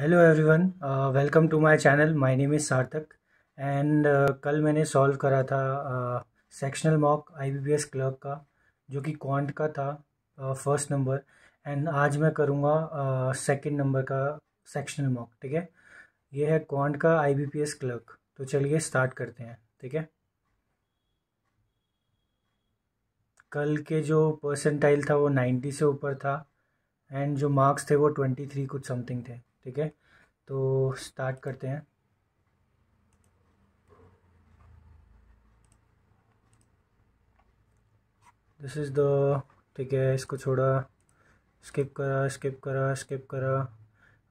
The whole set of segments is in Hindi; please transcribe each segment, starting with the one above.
hello everyone welcome to my channel my name is Sarthak and कल मैंने सॉल्व करा था सेक्शनल मॉक आईबीपीएस क्लर्क का जो कि क्वांट का था फर्स्ट नंबर एंड आज मैं करूँगा सेकेंड uh, नंबर का सेक्शनल मॉक ठीक है ये है क्वांट का आईबीपीएस क्लर्क तो चलिए स्टार्ट करते हैं ठीक है कल के जो परसेंटाइल था वो नाइन्टी से ऊपर था एंड जो मार्क्स थे वो ट्वेंटी थ्री कुछ समथिंग थे ठीक है तो स्टार्ट करते हैं दिस इज़ द ठीक है इसको छोड़ा स्किप करा स्किप करा स्किप करा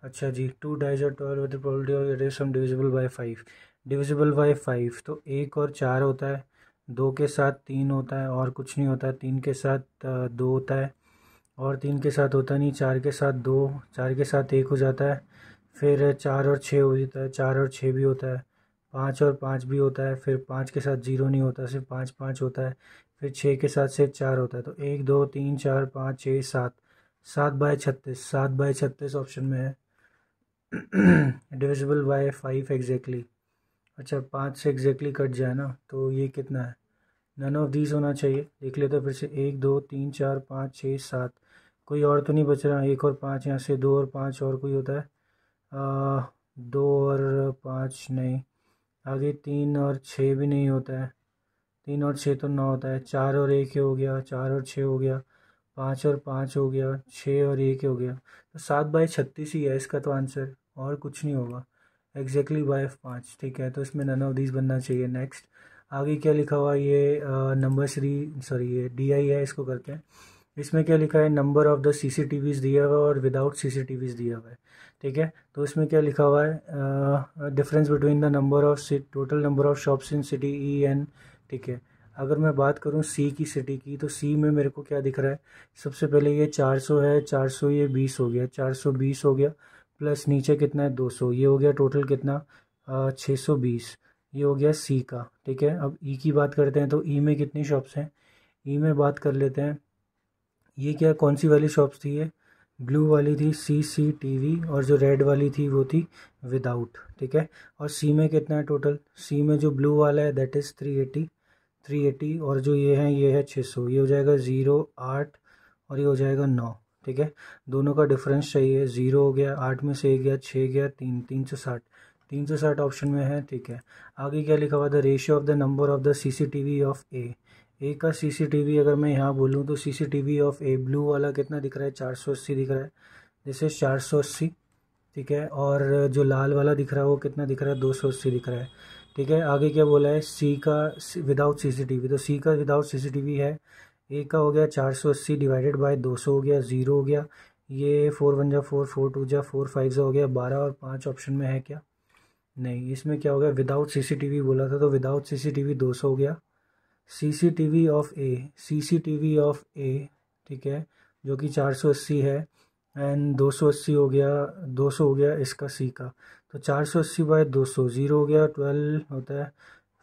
अच्छा जी टू डाइज और twelve with probability of it is sum divisible by five divisible by five तो एक और चार होता है दो के साथ तीन होता है और कुछ नहीं होता है तीन के साथ दो होता है और तीन के साथ होता नहीं चार के साथ दो चार के साथ एक हो जाता है फिर चार और छः हो जाता है चार और छः भी होता है पाँच और पाँच भी होता है फिर पाँच के साथ जीरो नहीं होता सिर्फ पाँच पाँच होता है फिर छः के साथ सिर्फ चार होता है तो एक दो तीन चार पाँच छः सात सात बाय छत्तीस सात बाय छत्तीस ऑप्शन में है डिविजिबल बाय फाइव एग्जैक्टली अच्छा पाँच से एग्जैक्टली कट जाए ना तो ये कितना है नन ऑफ दीज होना चाहिए देख लेते फिर से एक दो तीन चार पाँच छः सात कोई और तो नहीं बच रहा एक और पाँच यहाँ से दो और पाँच और कोई होता है आ, दो और पाँच नहीं आगे तीन और छः भी नहीं होता है तीन और छः तो नौ होता है चार और एक हो गया चार और छः हो गया पाँच और पाँच हो गया छः और एक हो गया तो सात बाई छत्तीस ही है इसका तो आंसर और कुछ नहीं होगा एग्जैक्टली बाय पाँच ठीक है तो इसमें नन ऑफ दीज बनना चाहिए नेक्स्ट आगे क्या लिखा हुआ ये नंबर सीरी सॉरी ये डी आई है इसको करते हैं इसमें क्या लिखा है number of the C C T Vs दिया हुआ है और without C C T Vs दिया हुआ है ठीक है तो इसमें क्या लिखा हुआ है difference between the number of total number of shops in city E N ठीक है अगर मैं बात करूँ सी की सिटी की तो सी में मेरे को क्या दिख रहा है सबसे पहले ये चार सौ है चार सौ ये बीस हो गया चार सौ बीस हो गया प्लस नीचे कितना है दो सौ ये हो गया टोटल कितना छः सौ बीस ये हो गया सी का ठीक है अब ई e की बात करते हैं तो ई e में कितनी शॉप्स हैं ई e में बात कर लेते हैं ये क्या कौन सी वाली शॉप्स थी ये ब्लू वाली थी सी सी टी वी और जो रेड वाली थी वो थी विदाउट ठीक है और सी में कितना है टोटल सी में जो ब्लू वाला है that is three eighty three eighty और जो ये है ये है छः सौ ये हो जाएगा ज़ीरो आठ और ये हो जाएगा नौ ठीक है दोनों का डिफरेंस चाहिए ज़ीरो हो गया आठ में से एक गया छः गया तीन तीन सौ साठ तीन सौ साठ ऑप्शन में है ठीक है आगे क्या लिखा हुआ the ratio of the number of the C C T V of A A का सीसीटीवी अगर मैं यहाँ बोलूँ तो सीसीटीवी ऑफ ए ब्लू वाला कितना दिख रहा है चार सौ अस्सी दिख रहा है जैसे चार सौ अस्सी ठीक है और जो लाल वाला दिख रहा है वो कितना दिख रहा है दो सौ अस्सी दिख रहा है ठीक है आगे क्या बोला है सी का विदाउट सीसीटीवी तो सी का विदाउट सीसीटीवी है ए का हो गया चार सौ अस्सी डिवाइडेड बाय दो सौ हो गया ज़ीरो हो गया ये फोर वन जा फोर फोर टू जा फोर फाइव जा हो गया बारह और पाँच ऑप्शन में है क्या नहीं इसमें क्या हो गया विदाउट सीसीटीवी बोला था तो विदाउट सीसीटीवी 200 हो गया CCTV of A CCTV of A ठीक है जो कि 480 है एंड 280 हो गया 200 हो गया इसका सी का तो 480 बाय सौ ज़ीरो हो गया 12 होता है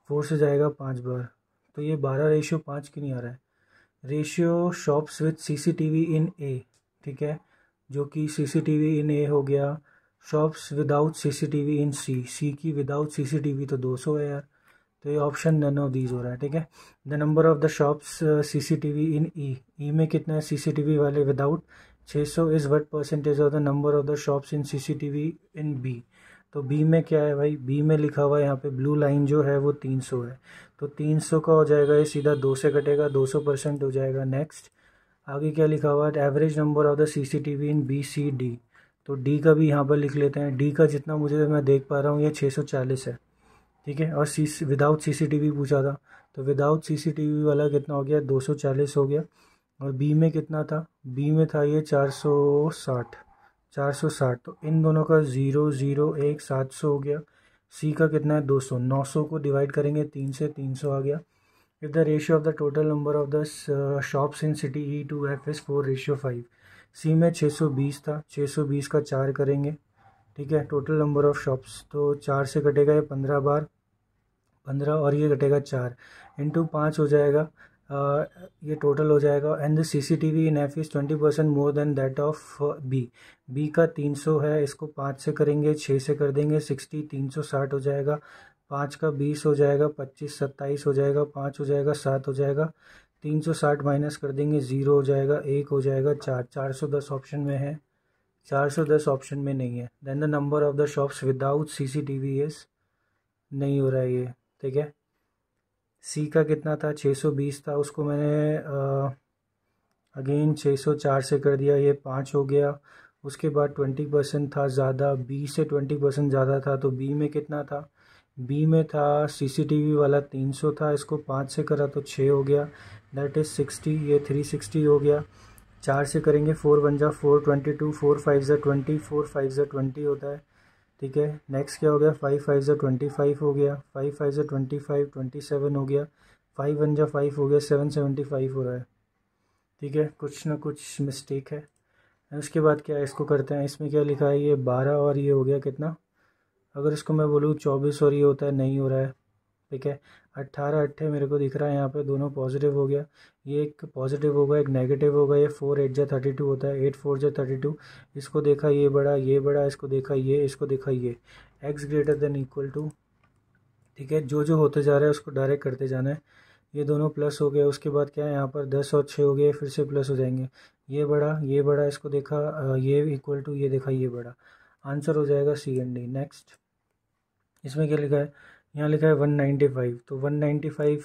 फोर से जाएगा पाँच बार तो ये 12 रेशियो पाँच क्यों नहीं आ रहा है ratio shops with CCTV in A ठीक है जो कि सीसीटीवी इन ए हो गया shops without CCTV in C C की विदाउट सीसीटीवी तो 200 है यार तो ये ऑप्शन नन ऑफ दीज हो रहा है ठीक है the number of the shops C C T V in E E में कितना है वी वाले विदाउट छः सौ is what percentage of the number of the shops in C C T V in B तो बी में क्या है भाई बी में लिखा हुआ है यहाँ पे ब्लू लाइन जो है वो तीन सौ है तो तीन सौ का हो जाएगा ये सीधा दो से कटेगा दो सौ परसेंट हो जाएगा नेक्स्ट आगे क्या लिखा हुआ है average number of the C C T V in B C D तो डी का भी यहाँ पर लिख लेते हैं डी का जितना मुझे मैं देख पा रहा हूँ ये छः सौ चालीस है ठीक है और सी विदाउट सीसीटीवी पूछा था तो विदाउट सीसीटीवी वाला कितना हो गया 240 हो गया और बी में कितना था बी में था ये 460 460 तो इन दोनों का ज़ीरो ज़ीरो एक सात सौ हो गया सी का कितना है 200 900 को डिवाइड करेंगे तीन से 300 आ गया if the ratio of the total number of the shops in city E to F is four ratio five C में 620 था 620 का चार करेंगे ठीक है टोटल नंबर ऑफ़ शॉप्स तो चार से कटेगा ये पंद्रह बार पंद्रह और ये घटेगा चार इंटू पाँच हो जाएगा आ, ये टोटल हो जाएगा and the C C T V in F is twenty percent more than that of B B का तीन सौ है इसको पाँच से करेंगे छः से कर देंगे सिक्सटी तीन सौ साठ हो जाएगा पाँच का बीस हो जाएगा पच्चीस सत्ताईस हो जाएगा पाँच हो जाएगा सात हो जाएगा तीन सौ साठ माइनस कर देंगे ज़ीरो हो जाएगा एक हो जाएगा चार चार सौ दस ऑप्शन में है चार सौ दस ऑप्शन में नहीं है then the number of the shops without C C T V is नहीं हो रहा है ये ठीक है सी का कितना था 620 था उसको मैंने अगेन 604 से कर दिया ये पाँच हो गया उसके बाद 20 परसेंट था ज़्यादा बी से 20 परसेंट ज़्यादा था तो बी में कितना था बी में था सीसीटीवी वाला 300 था इसको पाँच से करा तो छः हो गया दैट इज़ सिक्सटी ये थ्री सिक्सटी हो गया चार से करेंगे फोर वन जा four twenty two four five ज़ा ट्वेंटी फोर फाइव ज़ा ट्वेंटी होता है ठीक है नेक्स्ट क्या हो गया फाइव फाइव जो ट्वेंटी फाइव हो गया फाइव फाइव जो ट्वेंटी फाइव ट्वेंटी सेवन हो गया फाइव वन ज़ा फाइव हो गया सेवन सेवेंटी फाइव हो रहा है ठीक है कुछ ना कुछ मिस्टेक है उसके बाद क्या इसको करते हैं इसमें क्या लिखा है ये बारह और ये हो गया कितना अगर इसको मैं बोलूँ चौबीस और ये होता है नहीं हो रहा है ठीक है अट्ठारह अट्ठे मेरे को दिख रहा है यहाँ पे दोनों पॉजिटिव हो गया ये एक पॉजिटिव होगा एक नेगेटिव होगा ये फोर एट जै थर्टी टू होता है एट फोर जै थर्टी टू इसको देखा ये बड़ा ये बड़ा इसको देखा ये इसको देखा ये X greater than equal to ठीक है जो जो होते जा रहा है उसको डायरेक्ट करते जाना है ये दोनों प्लस हो गए उसके बाद क्या है यहाँ पर दस और छः हो गए फिर से प्लस हो जाएंगे ये बड़ा ये बड़ा इसको देखा ये इक्वल टू ये देखा ये बड़ा आंसर हो जाएगा सी एन डी नेक्स्ट इसमें क्या लिखा है यहाँ लिखा है वन नाइन्टी फाइव तो वन नाइन्टी फाइव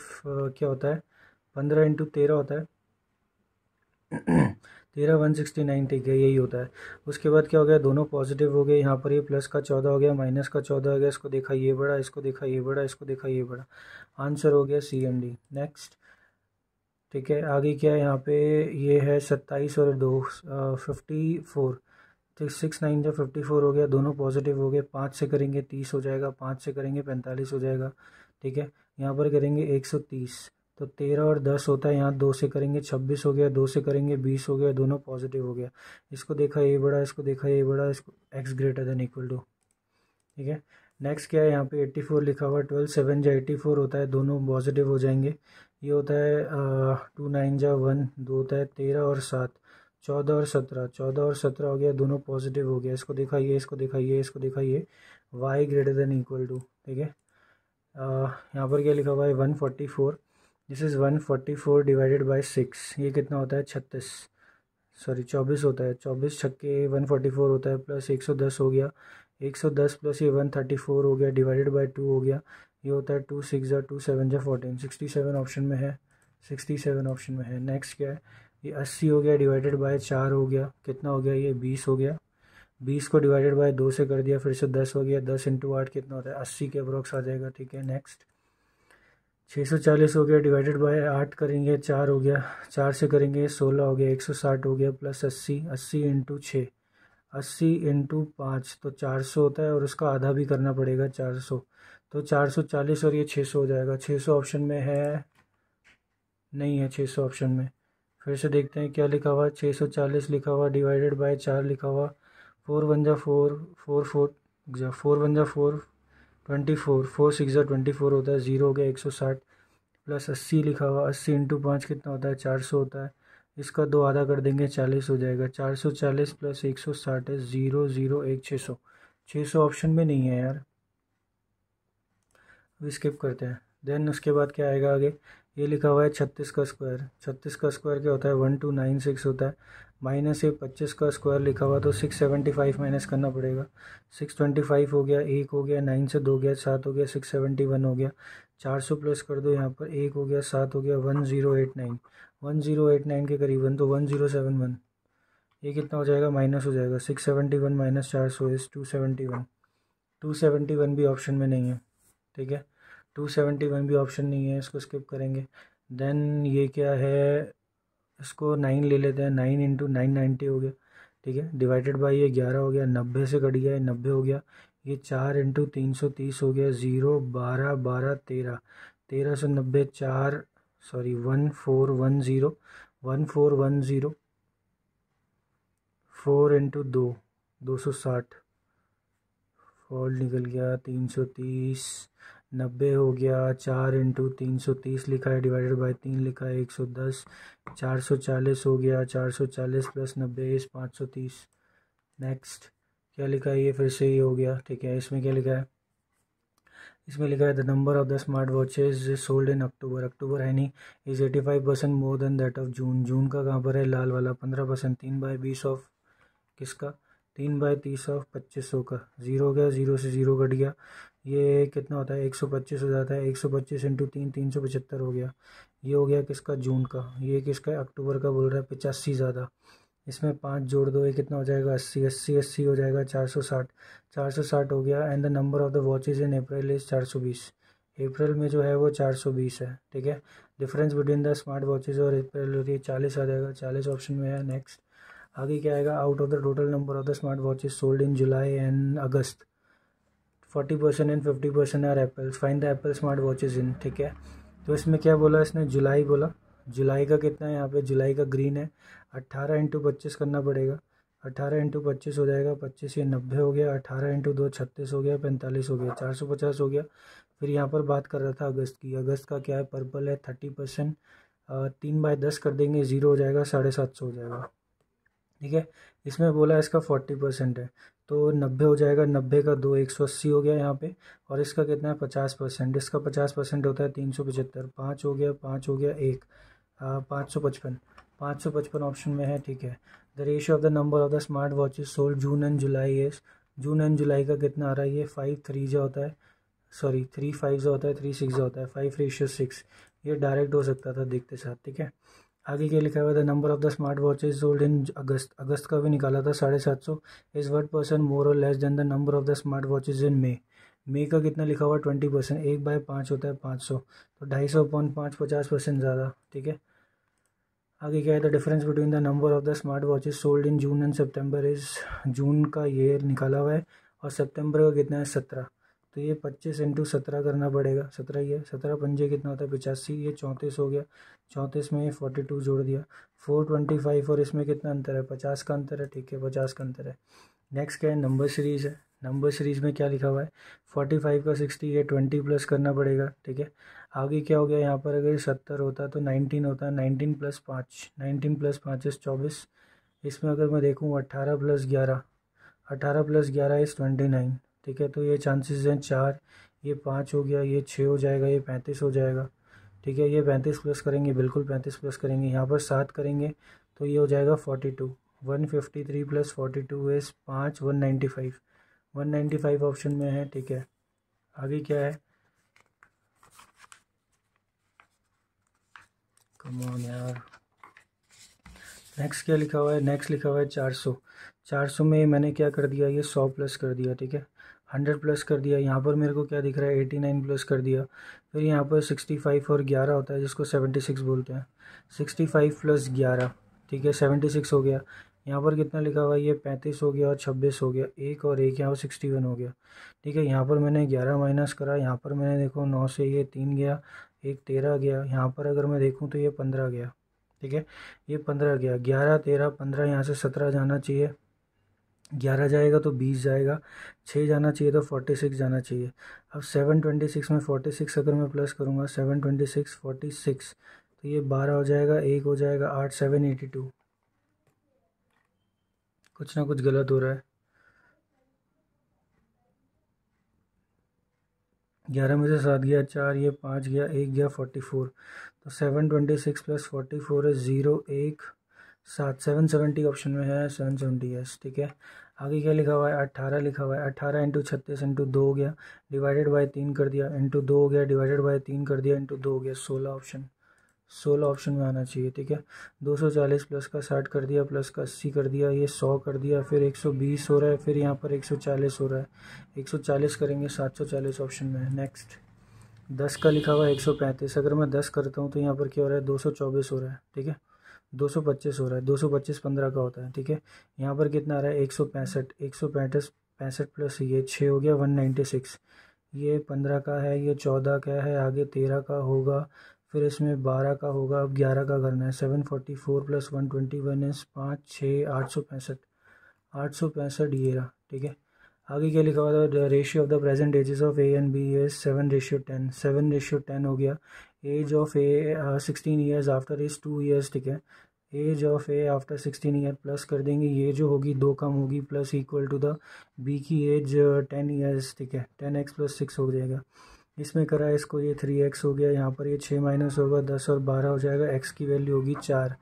क्या होता है पंद्रह इंटू तेरह होता है तेरह वन सिक्सटी नाइन ठीक है यही होता है उसके बाद क्या हो गया दोनों पॉजिटिव हो गए यहाँ पर ये प्लस का चौदह हो गया माइनस का चौदह हो गया इसको देखा ये बड़ा इसको देखा ये बड़ा इसको देखा ये बड़ा आंसर हो गया सी एम डी नेक्स्ट ठीक है आगे क्या है यहाँ पे ये है सत्ताईस और दो fifty four six six nine जो फिफ्टी फोर हो गया दोनों पॉजिटिव हो गए पाँच से करेंगे तीस हो जाएगा पाँच से करेंगे पैंतालीस हो जाएगा ठीक है यहाँ पर करेंगे एक सौ तीस तो तेरह और दस होता है यहाँ दो से करेंगे छब्बीस हो गया दो से करेंगे बीस हो गया दोनों पॉजिटिव हो गया इसको देखा ए बड़ा इसको देखा ए बड़ा इसको X greater than equal to ठीक है नेक्स्ट क्या है यहाँ पे एट्टी फोर लिखा हुआ ट्वेल्व सेवन जो एट्टी फोर होता है दोनों पॉजिटिव हो जाएंगे ये होता है टू नाइन जो वन दो होता है तेरह और सात चौदह और सत्रह चौदह और सत्रह हो गया दोनों पॉजिटिव हो गया इसको दिखाइए इसको दिखाइए इसको दिखाइए Y greater than equal to ठीक है यहाँ पर क्या लिखा हुआ है one forty four this is one forty four divided by six ये कितना होता है छत्तीस सॉरी चौबीस होता है चौबीस छक्के वन फोर्टी फोर होता है प्लस एक सौ दस हो गया एक सौ दस प्लस ये वन थर्टी फोर हो गया डिवाइडेड बाई टू हो गया ये होता है टू सिक्स या टू सेवन या फोर्टीन सिक्सटी सेवन ऑप्शन में है सिक्सटी सेवन ऑप्शन में है नेक्स्ट क्या है ये अस्सी हो गया डिवाइडेड बाय चार हो गया कितना हो गया ये बीस हो गया बीस को डिवाइडेड बाय दो से कर दिया फिर से दस हो गया दस इंटू आठ कितना होता है अस्सी के अप्रॉक्स आ जाएगा ठीक है नेक्स्ट छः सौ चालीस हो गया डिवाइडेड बाय आठ करेंगे चार हो गया चार से करेंगे सोलह हो गया एक सौ साठ हो गया प्लस अस्सी अस्सी इंटू छः अस्सी इंटू पाँच तो चार सौ होता है और उसका आधा भी करना पड़ेगा चार सौ तो चार सौ चालीस और ये छः सौ हो जाएगा छः सौ ऑप्शन में है नहीं है छः सौ ऑप्शन में फिर से देखते हैं क्या लिखा हुआ छः सौ चालीस लिखा हुआ डिवाइडेड बाय चार लिखा हुआ फोर वन जा four four four four one जा four twenty four four six जा ट्वेंटी फोर होता है ज़ीरो हो गया एक सौ साठ प्लस अस्सी लिखा हुआ अस्सी इंटू पाँच कितना होता है चार सौ होता है इसका दो आधा कर देंगे चालीस हो जाएगा चार सौ चालीस प्लस एक सौ साठ है ज़ीरो ज़ीरो एक छः सौ छः सौ ऑप्शन में नहीं है यार अभी स्किप करते हैं देन उसके बाद क्या आएगा आगे ये लिखा हुआ है छत्तीस का स्क्वायर छत्तीस का स्क्वायर क्या होता है वन टू नाइन सिक्स होता है माइनस ये पच्चीस का स्क्वायर लिखा हुआ तो सिक्स सेवेंटी फाइव माइनस करना पड़ेगा सिक्स ट्वेंटी फाइव हो गया एक हो गया नाइन से दो गया सात हो गया सिक्स सेवेंटी वन हो गया चार सौ प्लस कर दो यहाँ पर एक हो गया सात हो गया one zero eight nine one zero eight nine के करीबन तो वन ज़ीरो सेवन वन ये कितना हो जाएगा माइनस हो जाएगा सिक्स सेवेंटी वन माइनस चार सौ इस two seventy one two seventy one भी ऑप्शन में नहीं है ठीक है टू सेवेंटी वन भी ऑप्शन नहीं है इसको स्किप करेंगे देन ये क्या है इसको नाइन ले लेते हैं नाइन इंटू नाइन नाइन्टी हो गया ठीक है डिवाइडेड बाई ये ग्यारह हो गया नब्बे से कट गया नब्बे हो गया ये चार इंटू तीन सौ तीस हो गया ज़ीरो बारह बारह तेरह तेरह सौ नब्बे चार sorry one four one zero one four one zero four into दो दो सौ साठ फॉल्ट निकल गया तीन सौ तीस नब्बे हो गया चार इंटू तीन सौ तीस लिखा है डिवाइडेड बाय तीन लिखा है एक सौ दस चार सौ चालीस हो गया चार सौ चालीस प्लस नब्बे इस पाँच सौ तीस नेक्स्ट क्या लिखा है ये फिर से ही हो गया ठीक है इसमें क्या लिखा है इसमें लिखा है the number of the smart watches sold in October October है नहीं is eighty five percent more than that of June June का कहाँ पर है लाल वाला पंद्रह परसेंट तीन बाय बीस ऑफ किसका तीन बाय तीस ऑफ पच्चीस सौ का ज़ीरो हो गया ज़ीरो से ज़ीरो कट गया ये कितना होता है एक सौ पच्चीस हो जाता है एक सौ पच्चीस इंटू तीन तीन सौ पचहत्तर हो गया ये हो गया किसका जून का ये किसका अक्टूबर का बोल रहा है पचासी ज़्यादा इसमें पाँच जोड़ दो ये कितना हो जाएगा अस्सी अस्सी अस्सी हो जाएगा चार सौ साठ चार सौ साठ हो गया and the number of the watches in April is चार सौ बीस अप्रैल में जो है वो चार सौ बीस है ठीक है difference between the smart watches और अप्रैल होती है चालीस आ जाएगा चालीस ऑप्शन में है नेक्स्ट आगे क्या आएगा out of the total number of the smart watches sold in July and August forty percent and fifty percent are Apples fine the Apple smart watches in ठीक है तो इसमें क्या बोला इसने जुलाई बोला जुलाई का कितना है यहाँ पे जुलाई का ग्रीन है अट्ठारह इंटू पच्चीस करना पड़ेगा अट्ठारह इंटू पच्चीस हो जाएगा पच्चीस ये नब्बे हो गया अट्ठारह इंटू दो छत्तीस हो गया पैंतालीस हो गया चार सौ पचास हो गया फिर यहाँ पर बात कर रहा था अगस्त की अगस्त का क्या है पर्पल है थर्टी परसेंट तीन बाय दस कर देंगे ज़ीरो हो जाएगा साढ़े सात सौ हो जाएगा ठीक है इसमें बोला इसका फोर्टी परसेंट है तो नब्बे हो जाएगा नब्बे का दो एक सौ अस्सी हो गया यहाँ पे और इसका कितना है पचास परसेंट इसका पचास परसेंट होता है तीन सौ पचहत्तर पाँच हो गया पाँच हो गया एक पाँच सौ पचपन पाँच सौ पचपन ऑप्शन में है ठीक है the ratio of the number of the smart watches sold June and July is June and July का कितना आ रहा है ये फाइव थ्री जो होता है सॉरी थ्री फाइव जो होता है थ्री सिक्स जो होता है फाइव रेशियो सिक्स ये डायरेक्ट हो सकता था देखते साथ ठीक है आगे क्या लिखा हुआ था number of the smart watches sold in August August का भी निकाला था साढ़े सात सौ इज़ वट परसेंट मोर और less than the number of the smart watches in May May का कितना लिखा हुआ ट्वेंटी परसेंट एक बाय पाँच होता है पाँच सौ तो ढाई सौ पॉइंट पाँच पचास परसेंट ज़्यादा ठीक है आगे क्या है the difference between the number of the smart watches sold in June and September is June का ये निकाला हुआ है और सेप्टेम्बर का कितना है सत्रह तो ये पच्चीस इंटू सत्रह करना पड़ेगा सत्रह ही है सत्रह पंजे कितना होता है पचासी ये चौंतीस हो गया चौंतीस में ये फोर्टी टू जोड़ दिया फोर ट्वेंटी फाइव और इसमें कितना अंतर है पचास का अंतर है ठीक है पचास का अंतर है नेक्स्ट क्या है नंबर सीरीज़ है नंबर सीरीज़ में क्या लिखा हुआ है फोर्टी फाइव का सिक्सटी ये ट्वेंटी प्लस करना पड़ेगा ठीक है आगे क्या हो गया यहाँ पर अगर सत्तर होता तो नाइनटीन होता नाइनटीन प्लस पाँच नाइनटीन प्लस पाँच इस चौबीस इसमें अगर मैं देखूँ अट्ठारह प्लस ग्यारह अट्ठारह प्लस ग्यारह इस ट्वेंटी नाइन ठीक है तो ये चांसेस हैं चार ये पाँच हो गया ये छः हो जाएगा ये पैंतीस हो जाएगा ठीक है ये पैंतीस प्लस करेंगे बिल्कुल पैंतीस प्लस करेंगे यहाँ पर सात करेंगे तो ये हो जाएगा forty two one fifty three plus forty two is पाँच one ninety five one ninety five option में है ठीक है आगे क्या है कमॉन यार नेक्स्ट क्या लिखा हुआ है नेक्स्ट लिखा हुआ है चार सौ चार सौ में मैंने क्या कर दिया ये सौ प्लस कर दिया ठीक है हंड्रेड प्लस कर दिया यहाँ पर मेरे को क्या दिख रहा है एटी नाइन प्लस कर दिया फिर यहाँ पर सिक्सटी फाइव और ग्यारह होता है जिसको सेवेंटी सिक्स बोलते हैं सिक्सटी फाइव प्लस ग्यारह ठीक है सेवेंटी सिक्स हो गया यहाँ पर कितना लिखा हुआ है ये पैंतीस हो गया और छब्बीस हो गया एक और एक यहाँ पर सिक्सटी वन हो गया ठीक है यहाँ पर मैंने ग्यारह माइनस करा यहाँ पर मैंने देखो नौ से ये तीन गया एक तेरह गया यहाँ पर अगर मैं देखूँ तो ये पंद्रह गया ठीक है ये पंद्रह गया ग्यारह तेरह पंद्रह यहाँ से सत्रह जाना चाहिए ग्यारह जाएगा तो बीस जाएगा छः जाना चाहिए तो फोर्टी सिक्स जाना चाहिए अब सेवन ट्वेंटी सिक्स में फोर्टी सिक्स अगर मैं प्लस करूँगा seven twenty six forty six तो ये बारह हो जाएगा एक हो जाएगा आठ सेवन एटी टू कुछ ना कुछ गलत हो रहा है ग्यारह में से सात गया चार ये पाँच गया एक गया फोर्टी फोर तो seven twenty six plus forty four है ज़ीरो एक सात सेवन सेवेंटी ऑप्शन में है सेवन सेवेंटी एस ठीक है आगे क्या लिखा हुआ है अट्ठारह लिखा हुआ है अट्ठारह इंटू छत्तीस इंटू दो हो गया डिवाइडेड बाय तीन कर दिया इंटू दो हो गया डिवाइडेड बाय तीन कर दिया इंटू दो हो गया सोलह ऑप्शन सोलह ऑप्शन में आना चाहिए ठीक है दो सौ चालीस प्लस का साठ कर दिया प्लस का अस्सी कर दिया ये सौ कर दिया फिर एक सौ बीस हो रहा है फिर यहाँ पर एक सौ चालीस हो रहा है एक सौ चालीस करेंगे सात सौ चालीस ऑप्शन में नेक्स्ट दस का लिखा हुआ है एक सौ पैंतीस अगर मैं दस करता हूँ तो यहाँ पर क्या हो रहा है दो सौ चौबीस हो रहा है ठीक है दो सौ पच्चीस हो रहा है दो सौ पच्चीस पंद्रह का होता है ठीक है यहाँ पर कितना आ रहा है एक सौ पैंसठ एक सौ पैंतीस पैंसठ प्लस ये छः हो गया वन नाइन्टी सिक्स ये पंद्रह का है ये चौदह का है आगे तेरह का होगा फिर इसमें बारह का होगा अब ग्यारह का करना है seven forty four plus one twenty one is पाँच छः आठ सौ पैंसठ आठ सौ पैंसठ ये रहा ठीक है आगे क्या लिखा हुआ था ratio of the present ages of A and B is seven ratio ten seven ratio ten हो गया age of A sixteen years after is two years ठीक है age of A after sixteen year plus कर देंगे ये जो होगी दो कम होगी plus equal to the B की एज टेन ईयर्स ठीक है टेन एक्स प्लस सिक्स हो जाएगा इसमें करा इसको ये थ्री एक्स हो गया यहाँ पर ये छः माइनस होगा दस और बारह हो जाएगा एक्स की वैल्यू होगी चार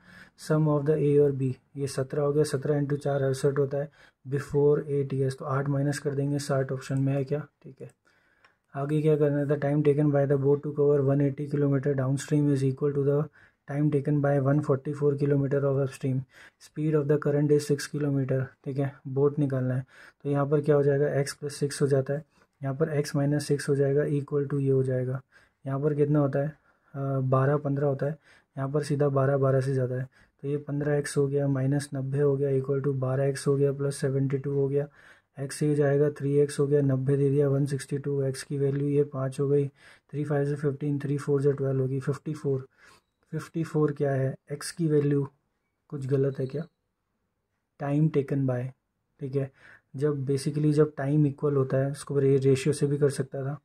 सम ऑफ द ए और बी ये सत्रह हो गया सत्रह इंटू चार अड़सठ होता है बिफोर एट ईयर्स तो आठ माइनस कर देंगे साठ ऑप्शन में है क्या ठीक है आगे क्या करना था time taken by the boat to cover one eighty kilometre downstream is equal to the time taken by four kilometre of upstream speed of the current is six kilometre ठीक है बोट निकालना है तो यहाँ पर क्या हो जाएगा एक्स प्लस सिक्स हो जाता है यहाँ पर एक्स माइनस सिक्स हो जाएगा इक्वल टू ये हो जाएगा यहाँ पर कितना होता है बारह पंद्रह होता है यहाँ पर सीधा बारह बारह से ज़्यादा है तो ये पंद्रह एक्स हो गया माइनस नब्बे हो गया इक्वल टू बारह एक्स हो गया प्लस सेवेंटी टू हो गया एक्स ये जाएगा थ्री एक्स हो गया नब्बे दे दिया वन सिक्सटी टू एक्स की वैल्यू ये पाँच हो गई थ्री फाइव से फिफ्टीन थ्री फोर से ट्वेल्व होगी फिफ्टी फोर फिफ्टी फोर क्या है एक्स की वैल्यू कुछ गलत है क्या टाइम टेकन बाय ठीक है जब बेसिकली जब टाइम इक्वल होता है उसको ये रेशियो से भी कर सकता था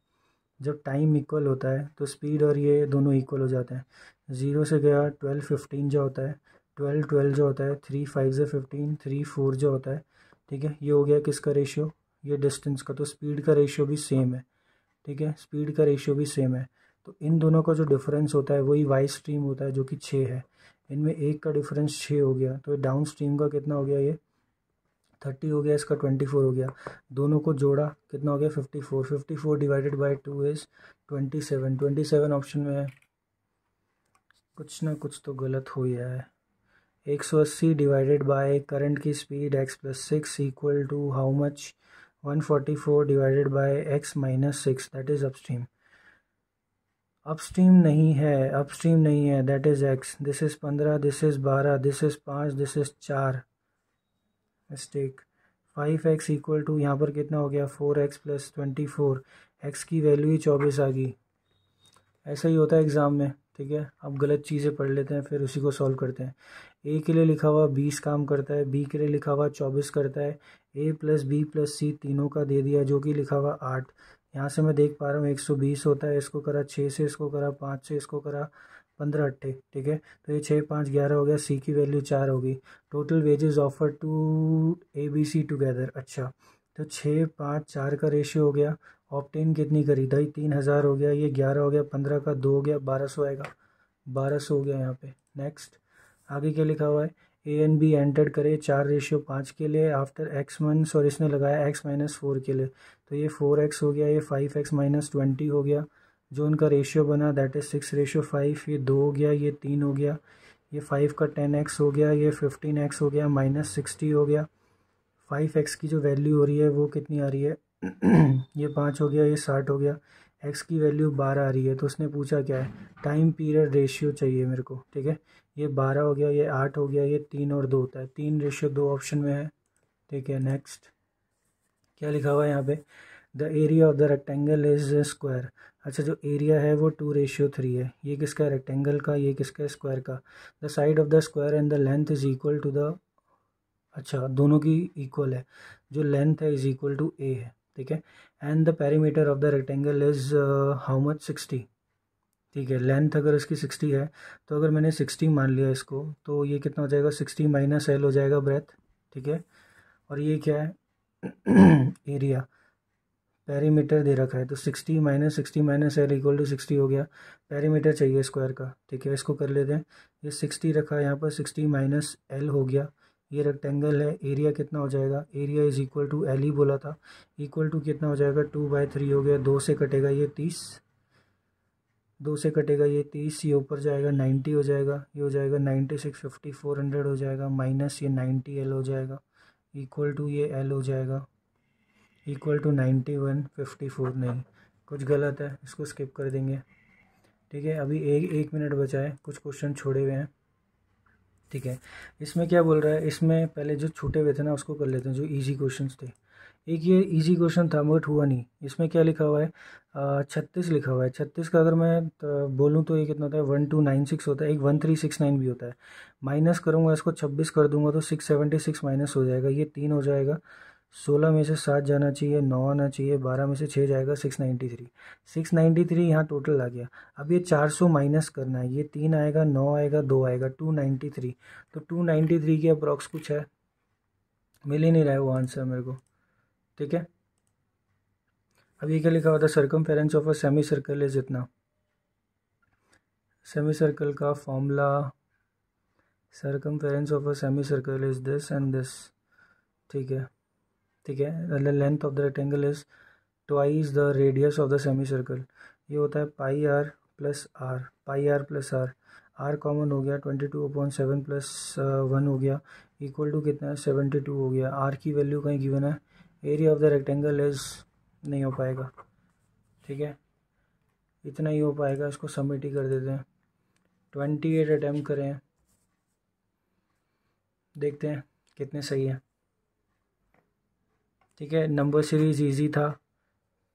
जब टाइम इक्वल होता है तो स्पीड और ये दोनों इक्वल हो जाते हैं ज़ीरो से गया ट्वेल्व फिफ्टीन जो होता है ट्वेल्व ट्वेल्व जो होता है थ्री फाइव जो फिफ्टीन थ्री फोर जो होता है ठीक है ये हो गया किसका रेशियो ये डिस्टेंस का तो स्पीड का रेशियो भी सेम है ठीक है स्पीड का रेशियो भी सेम है तो इन दोनों का जो डिफरेंस होता है वही वाई स्ट्रीम होता है जो कि छः है इनमें एक का डिफरेंस छः हो गया तो डाउन स्ट्रीम का कितना हो गया ये थर्टी हो गया इसका ट्वेंटी फोर हो गया दोनों को जोड़ा कितना हो गया fifty four fifty four divided by two is twenty seven twenty seven option में है कुछ ना कुछ तो गलत हो गया है एक सौ अस्सी डिवाइडेड बाय करंट की speed X plus six equal to how much one forty four divided by X minus six that is upstream upstream नहीं है अपस्ट्रीम नहीं है that is X this is पंद्रह दिस इज़ बारह दिस इज़ पाँच दिस इज़ चार mistake five X equal to यहाँ पर कितना हो गया four X plus twenty four X की वैल्यू ही चौबीस आ गई ऐसा ही होता है एग्ज़ाम में ठीक है अब गलत चीज़ें पढ़ लेते हैं फिर उसी को सॉल्व करते हैं ए के लिए लिखा हुआ बीस काम करता है बी के लिए लिखा हुआ चौबीस करता है A plus B plus C तीनों का दे दिया जो कि लिखा हुआ आठ यहाँ से मैं देख पा रहा हूँ एक सौ बीस होता है इसको करा छः से इसको करा पाँच से इसको करा पंद्रह अट्ठे ठीक है तो ये छः पाँच ग्यारह हो गया सी की वैल्यू चार होगी total wages offer to A B C together अच्छा तो छः पाँच चार का रेशियो हो गया ऑप्टेन कितनी करी भाई तीन हज़ार हो गया ये ग्यारह हो गया पंद्रह का दो हो गया बारह सौ आएगा बारह सौ हो गया यहाँ पे नेक्स्ट आगे क्या लिखा हुआ है ए एन बी एंटर करे चार रेशियो पाँच के लिए आफ्टर एक्स वन और इसने लगाया एक्स माइनस फोर के लिए तो ये फोर एक्स हो गया ये फाइव एक्स माइनस ट्वेंटी हो गया जो उनका रेशियो बना that is six ratio five ये दो हो गया ये तीन हो गया ये फाइव का टेन एक्स हो गया ये फिफ्टीन एक्स हो गया माइनस सिक्सटी हो गया फाइव एक्स की जो वैल्यू हो रही है वो कितनी आ रही है ये पाँच हो गया ये साठ हो गया एक्स की वैल्यू बारह आ रही है तो उसने पूछा क्या है टाइम पीरियड रेशियो चाहिए मेरे को ठीक है ये बारह हो गया ये आठ हो गया ये तीन और दो होता है तीन रेशियो दो ऑप्शन में है ठीक है नेक्स्ट क्या लिखा हुआ है यहाँ पे the area of the rectangle is square अच्छा जो एरिया है वो टू रेशियो थ्री है ये किसका रेक्टेंगल का ये किसका स्क्वायर का the side of the square and the length is equal to the अच्छा दोनों की इक्वल है जो लेंथ है इज इक्वल टू ए है ठीक है and the perimeter of the rectangle is how much sixty ठीक है लेंथ अगर इसकी सिक्सटी है तो अगर मैंने सिक्सटी मान लिया इसको तो ये कितना हो जाएगा सिक्सटी माइनस एल हो जाएगा ब्रेथ ठीक है और ये क्या है एरिया पेरीमीटर दे रखा है तो sixty minus sixty minus L equal to sixty हो गया पेरीमीटर चाहिए स्क्वायर का ठीक है इसको कर लेते हैं ये सिक्सटी रखा है यहाँ पर सिक्सटी माइनस एल हो गया ये रेक्टेंगल है एरिया कितना हो जाएगा area is equal to L ही बोला था इक्वल टू कितना हो जाएगा टू बाई थ्री हो गया दो से कटेगा ये तीस दो से कटेगा ये तीस ये ऊपर जाएगा नाइन्टी हो जाएगा ये हो जाएगा ninety six fifty four hundred हो जाएगा माइनस ये नाइन्टी एल हो जाएगा इक्वल टू ये एल हो जाएगा equal to ninety one fifty four नहीं कुछ गलत है इसको स्किप कर देंगे ठीक है अभी एक एक मिनट बचा है कुछ क्वेश्चन छोड़े हुए हैं ठीक है इसमें क्या बोल रहा है इसमें पहले जो छूटे हुए थे ना उसको कर लेते हैं जो इजी क्वेश्चन थे एक ये इजी क्वेश्चन था बट हुआ नहीं इसमें क्या लिखा हुआ है छत्तीस लिखा हुआ है छत्तीस का अगर मैं तो बोलूँ तो ये कितना होता है वन टू नाइन सिक्स होता है एक वन थ्री सिक्स नाइन भी होता है माइनस करूँगा इसको छब्बीस कर दूंगा तो सिक्स सेवेंटी सिक्स माइनस हो जाएगा ये तीन हो जाएगा सोलह में से सात जाना चाहिए नौ आना चाहिए बारह में से छः जाएगा six ninety three six ninety three यहाँ टोटल आ गया अब ये चार सौ माइनस करना है ये तीन आएगा नौ आएगा दो आएगा टू नाइन्टी थ्री तो टू नाइन्टी थ्री की अप्रॉक्स कुछ है मिल ही नहीं रहा है वो आंसर मेरे को ठीक है अब ये क्या लिखा हुआ था circum of a semi circle is इतना सेमी सर्कल का formula circum of a semi circle is this and this ठीक है ठीक है length of the rectangle is twice the radius of the semi circle ये होता है pi r plus r pi r plus r r common हो गया twenty two upon seven plus one हो गया इक्वल टू कितना है सेवेंटी टू हो गया आर की वैल्यू कहीं गिवन है area of the rectangle is नहीं हो पाएगा ठीक है इतना ही हो पाएगा इसको सबमिट ही कर देते हैं ट्वेंटी एट अटैम्प्ट करें देखते हैं कितने सही हैं ठीक है नंबर सीरीज़ इजी था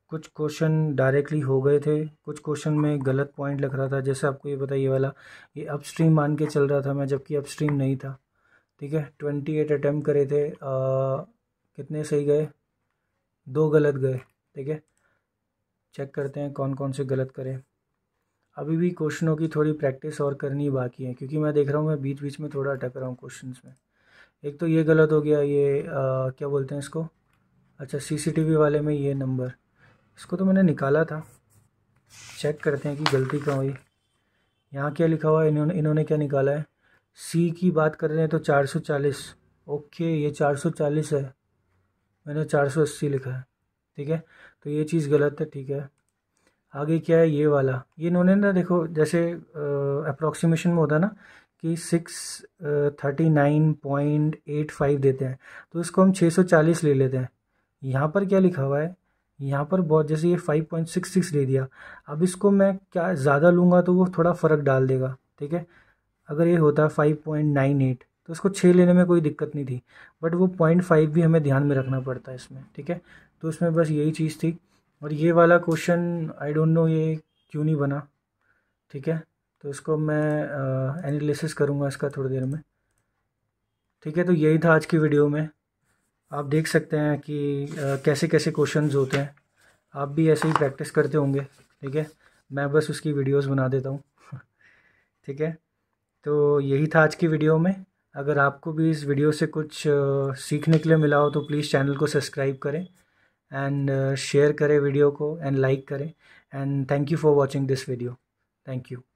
कुछ क्वेश्चन डायरेक्टली हो गए थे कुछ क्वेश्चन में गलत पॉइंट लग रहा था जैसे आपको ये पता ये वाला ये अपस्ट्रीम मान के चल रहा था मैं जबकि अपस्ट्रीम नहीं था ठीक है ट्वेंटी एट अटैम्प्ट करे थे आ, कितने सही गए दो गलत गए ठीक है चेक करते हैं कौन कौन से गलत करें अभी भी क्वेश्चनों की थोड़ी प्रैक्टिस और करनी बाकी है क्योंकि मैं देख रहा हूँ मैं बीच बीच में थोड़ा अटक रहा हूँ क्वेश्चन में एक तो ये गलत हो गया ये आ, क्या बोलते हैं इसको अच्छा सीसीटीवी वाले में ये नंबर इसको तो मैंने निकाला था चेक करते हैं कि गलती कहाँ हुई यहाँ क्या लिखा हुआ है इन्होंने इन्होंने क्या निकाला है सी की बात कर रहे हैं तो 440 ओके ये 440 है मैंने 480 लिखा है ठीक है तो ये चीज़ गलत है ठीक है आगे क्या है ये वाला ये इन्होंने ना देखो जैसे अप्रोक्सीमेशन में होता ना कि six thirty nine point eight five देते हैं तो इसको हम छः सौ चालीस ले लेते हैं यहाँ पर क्या लिखा हुआ है यहाँ पर बहुत जैसे ये फाइव पॉइंट सिक्स सिक्स दे दिया अब इसको मैं क्या ज़्यादा लूँगा तो वो थोड़ा फ़र्क डाल देगा ठीक है अगर ये होता है फाइव पॉइंट नाइन एट तो इसको छः लेने में कोई दिक्कत नहीं थी बट वो पॉइंट फाइव भी हमें ध्यान में रखना पड़ता है इसमें ठीक है तो इसमें बस यही चीज़ थी और ये वाला क्वेश्चन आई डोंट नो ये क्यों नहीं बना ठीक है तो इसको मैं एनालिसिस करूँगा इसका थोड़ी देर में ठीक है तो यही था आज की वीडियो में आप देख सकते हैं कि कैसे कैसे क्वेश्चंस होते हैं आप भी ऐसे ही प्रैक्टिस करते होंगे ठीक है मैं बस उसकी वीडियोस बना देता हूँ ठीक है तो यही था आज की वीडियो में अगर आपको भी इस वीडियो से कुछ सीखने के लिए मिला हो तो प्लीज़ चैनल को सब्सक्राइब करें एंड शेयर करें वीडियो को एंड लाइक करें and thank you for watching this video thank you